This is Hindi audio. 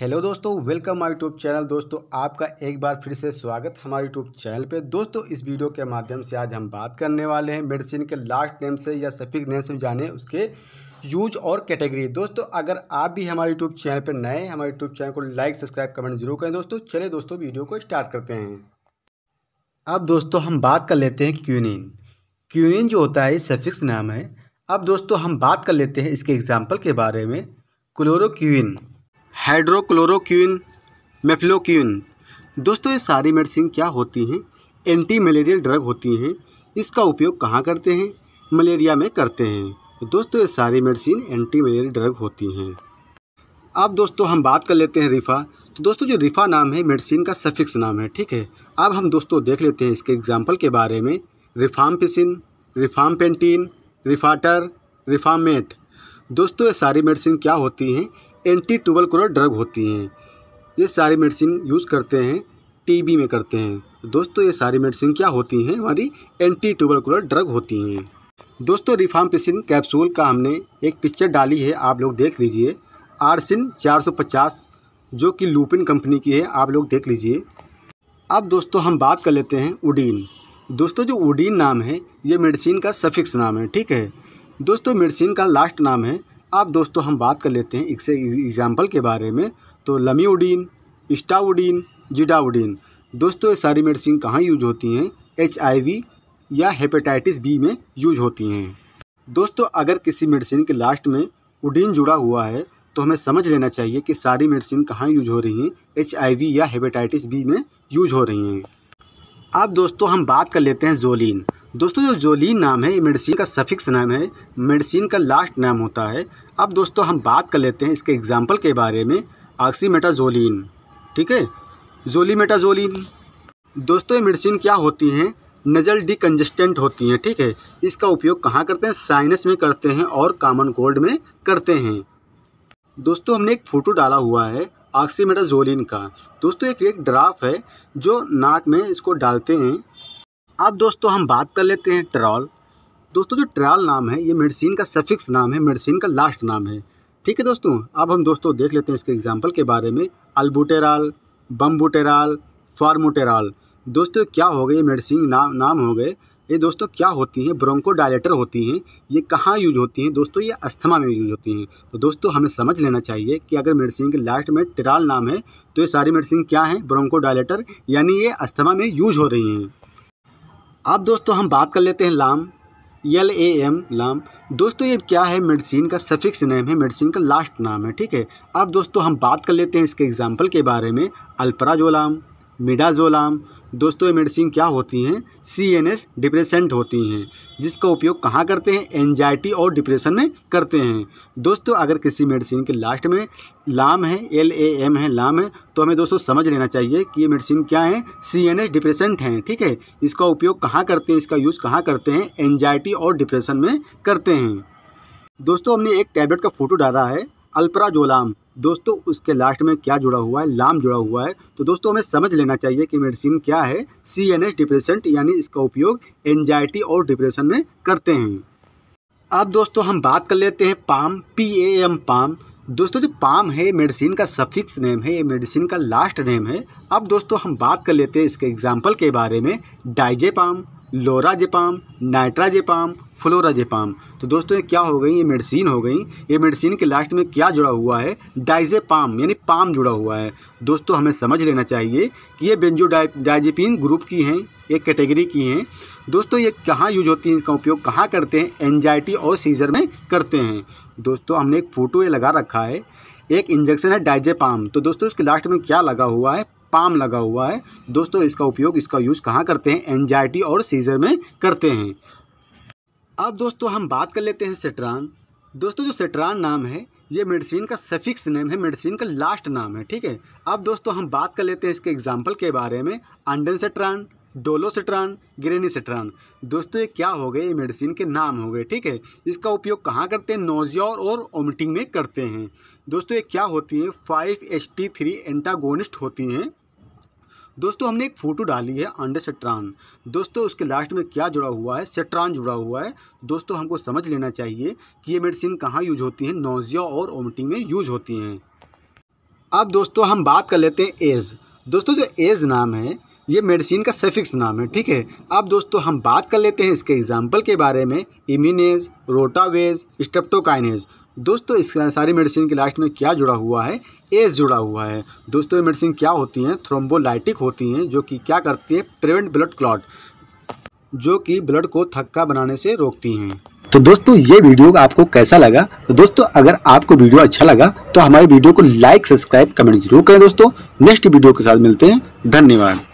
हेलो दोस्तों वेलकम माय यूट्यूब चैनल दोस्तों आपका एक बार फिर से स्वागत हमारे यूट्यूब चैनल पे दोस्तों इस वीडियो के माध्यम से आज हम बात करने वाले हैं मेडिसिन के लास्ट नेम से या सफिक नेम से जाने उसके यूज और कैटेगरी दोस्तों अगर आप भी हमारे यूट्यूब चैनल पर नए हैं हमारे यूट्यूब चैनल को लाइक सब्सक्राइब कमेंट जरूर करें दोस्तों चले दोस्तों वीडियो को स्टार्ट करते हैं अब दोस्तों हम बात कर लेते हैं क्यूनिन क्यूनिन जो होता है सफिक्स नाम है अब दोस्तों हम बात कर लेते हैं इसके एग्जाम्पल के बारे में क्लोरोक्यून हाइड्रोक्लोरोक्विन मेफ्लोक्विन दोस्तों ये सारी मेडिसिन क्या होती हैं एंटी मलेरियल ड्रग होती हैं इसका उपयोग कहाँ करते हैं मलेरिया में करते हैं दोस्तों ये सारी मेडिसिन एंटी मलेरियल ड्रग होती हैं अब दोस्तों हम बात कर लेते हैं रिफ़ा तो दोस्तों जो रिफ़ा नाम है मेडिसिन का सफिक्स नाम है ठीक है अब हम दोस्तों देख लेते हैं इसके एग्जाम्पल के बारे में रिफामपिसिन रिफाम पेंटीन रिफाटर रिफामेट दोस्तों ये सारी मेडिसिन क्या होती हैं एंटी टूबलकुलर ड्रग होती हैं ये सारी मेडिसिन यूज़ करते हैं टीबी में करते हैं दोस्तों ये सारी मेडिसिन क्या होती हैं हमारी एंटी टूबलकुलर ड्रग होती हैं दोस्तों रिफार्मपिसिन कैप्सूल का हमने एक पिक्चर डाली है आप लोग देख लीजिए आरसिन 450 जो कि लूपिन कंपनी की है आप लोग देख लीजिए अब दोस्तों हम बात कर लेते हैं उडीन दोस्तों जो उडीन नाम है ये मेडिसिन का सफिक्स नाम है ठीक है दोस्तों मेडिसिन का लास्ट नाम है अब दोस्तों हम बात कर लेते हैं इससे एग्ज़ाम्पल के बारे में तो उडीन इस्टाउडीन जिडाउडीन दोस्तों ये सारी मेडिसिन कहाँ यूज होती हैं एच या हेपेटाइटिस बी में यूज होती हैं दोस्तों अगर किसी मेडिसिन के लास्ट में उडीन जुड़ा हुआ है तो हमें समझ लेना चाहिए कि सारी मेडिसिन कहाँ यूज हो रही हैं एच या हेपेटाइटिस बी में यूज हो रही हैं अब दोस्तों हम बात कर लेते हैं जोलिन दोस्तों जो जोलीन नाम है ये मेडिसिन का सफिक्स नाम है मेडिसिन का लास्ट नाम होता है अब दोस्तों हम बात कर लेते हैं इसके एग्जाम्पल के बारे में ऑक्सीमेटाजोलिन ठीक है जोलीमेटाजोलिन दोस्तों ये मेडिसिन क्या होती हैं नज़ल डिकन्जस्टेंट होती हैं ठीक है इसका उपयोग कहाँ करते हैं साइनस में करते हैं और कामन कोल्ड में करते हैं दोस्तों हमने एक फ़ोटो डाला हुआ है ऑक्सीमेटाजोलिन का दोस्तों एक एक ड्राफ है जो नाक में इसको डालते हैं अब दोस्तों हम बात कर लेते हैं ट्रॉल दोस्तों जो ट्रॉल नाम है ये मेडिसिन का सफिक्स नाम है मेडिसिन का लास्ट नाम है ठीक है दोस्तों अब हम दोस्तों देख लेते हैं इसके एग्जाम्पल के बारे में अल्बुटेराल बम्बुटेराल फार्मोटेराल दोस्तों क्या हो गए ये मेडिसिन नाम नाम हो गए ये दोस्तों क्या होती हैं ब्रोंकोडायलेटर होती हैं ये कहाँ यूज होती हैं दोस्तों ये अस्थमा में यूज होती हैं तो दोस्तों हमें समझ लेना चाहिए कि अगर मेडिसिन के लास्ट में टिराल नाम है तो ये सारी मेडिसिन क्या हैं ब्रोंकोडायलेटर यानी ये अस्थमा में यूज हो रही हैं अब दोस्तों हम बात कर लेते हैं लाम एल ए एम लाम दोस्तों ये क्या है मेडिसिन का सफिक्स नेम है मेडिसिन का लास्ट नाम है ठीक है अब दोस्तों हम बात कर लेते हैं इसके एग्जाम्पल के बारे में अल्पराजोलाम मिडाजोलाम दोस्तों ये मेडिसिन क्या होती हैं सी एन एस डिप्रेशेंट होती हैं जिसका उपयोग कहाँ करते हैं एनजाइटी और डिप्रेशन में करते हैं दोस्तों अगर किसी मेडिसिन के लास्ट में लाम है एल ए एम है लाम है तो हमें दोस्तों समझ लेना चाहिए कि ये मेडिसिन क्या है सी एन एस डिप्रेशेंट हैं ठीक है इसका उपयोग कहाँ करते हैं इसका यूज़ कहाँ करते हैं एनजाइटी और डिप्रेशन में करते हैं दोस्तों हमने एक टैबलेट का फ़ोटो डाला है अल्प्राजोलाम दोस्तों उसके लास्ट में क्या जुड़ा हुआ है लाम जुड़ा हुआ है तो दोस्तों हमें समझ लेना चाहिए कि मेडिसिन क्या है सी एन एस डिप्रेशन यानी इसका उपयोग एनजाइटी और डिप्रेशन में करते हैं अब दोस्तों हम बात कर लेते हैं pam P A M pam दोस्तों जो पाम है मेडिसिन का सफिक्स नेम है ये मेडिसिन का लास्ट नेम है अब दोस्तों हम बात कर लेते हैं इसके एग्जाम्पल के बारे में डाइजे पाम लोराजेपाम नाइट्राजेपाम फ्लोराजेपाम तो दोस्तों ये क्या हो गई ये मेडिसिन हो गई ये मेडिसिन के लास्ट में क्या जुड़ा हुआ है डाइजेपाम यानी पाम जुड़ा हुआ है दोस्तों हमें समझ लेना चाहिए कि ये बेंजो डाइजेपिन ग्रुप की हैं एक कैटेगरी की हैं दोस्तों ये कहाँ यूज होती हैं इसका उपयोग कहाँ करते हैं एनजाइटी और सीजर में करते हैं दोस्तों हमने एक फ़ोटो ये लगा रखा है एक इंजेक्शन है डाइजेपाम तो दोस्तों इसके लास्ट में क्या लगा हुआ है पाम लगा हुआ है दोस्तों इसका उपयोग इसका यूज़ कहाँ करते हैं एनजाइटी और सीजर में करते हैं अब दोस्तों हम बात कर लेते हैं सेट्रान दोस्तों जो सेट्रान नाम है ये मेडिसिन का सफिक्स नेम है मेडिसिन का लास्ट नाम है ठीक है अब दोस्तों हम बात कर लेते हैं इसके एग्जाम्पल के बारे में अंडन सेट्रान डोलोसिट्रान ग्रेनीसिट्रान दोस्तों ये क्या हो गए ये मेडिसिन के नाम हो गए ठीक है इसका उपयोग कहाँ करते हैं नोजियोर और ओमिटिंग में करते हैं दोस्तों ये क्या होती हैं five H T three antagonist होती हैं दोस्तों हमने एक फ़ोटो डाली है अंडर सेट्रान दोस्तों उसके लास्ट में क्या जुड़ा हुआ है सेट्रान जुड़ा हुआ है दोस्तों हमको समझ लेना चाहिए कि ये मेडिसिन कहाँ यूज होती हैं नोजिया और ओमिटिंग में यूज होती हैं अब दोस्तों हम बात कर लेते हैं एज़ दोस्तों जो एज नाम है ये मेडिसिन का सेफिक्स नाम है ठीक है अब दोस्तों हम बात कर लेते हैं इसके एग्जाम्पल के बारे में इमिनेज रोटावेज स्टेप्टोकाइनेज दोस्तों इस सारी मेडिसिन के लास्ट में क्या जुड़ा हुआ है एज जुड़ा हुआ है दोस्तों ये मेडिसिन क्या होती हैं थ्रोम्बोलाइटिक होती हैं जो कि क्या करती है प्रिवेंट ब्लड क्लॉट जो कि ब्लड को थक्का बनाने से रोकती हैं तो दोस्तों ये वीडियो आपको कैसा लगा तो दोस्तों अगर आपको वीडियो अच्छा लगा तो हमारी वीडियो को लाइक सब्सक्राइब कमेंट जरूर करें दोस्तों नेक्स्ट वीडियो के साथ मिलते हैं धन्यवाद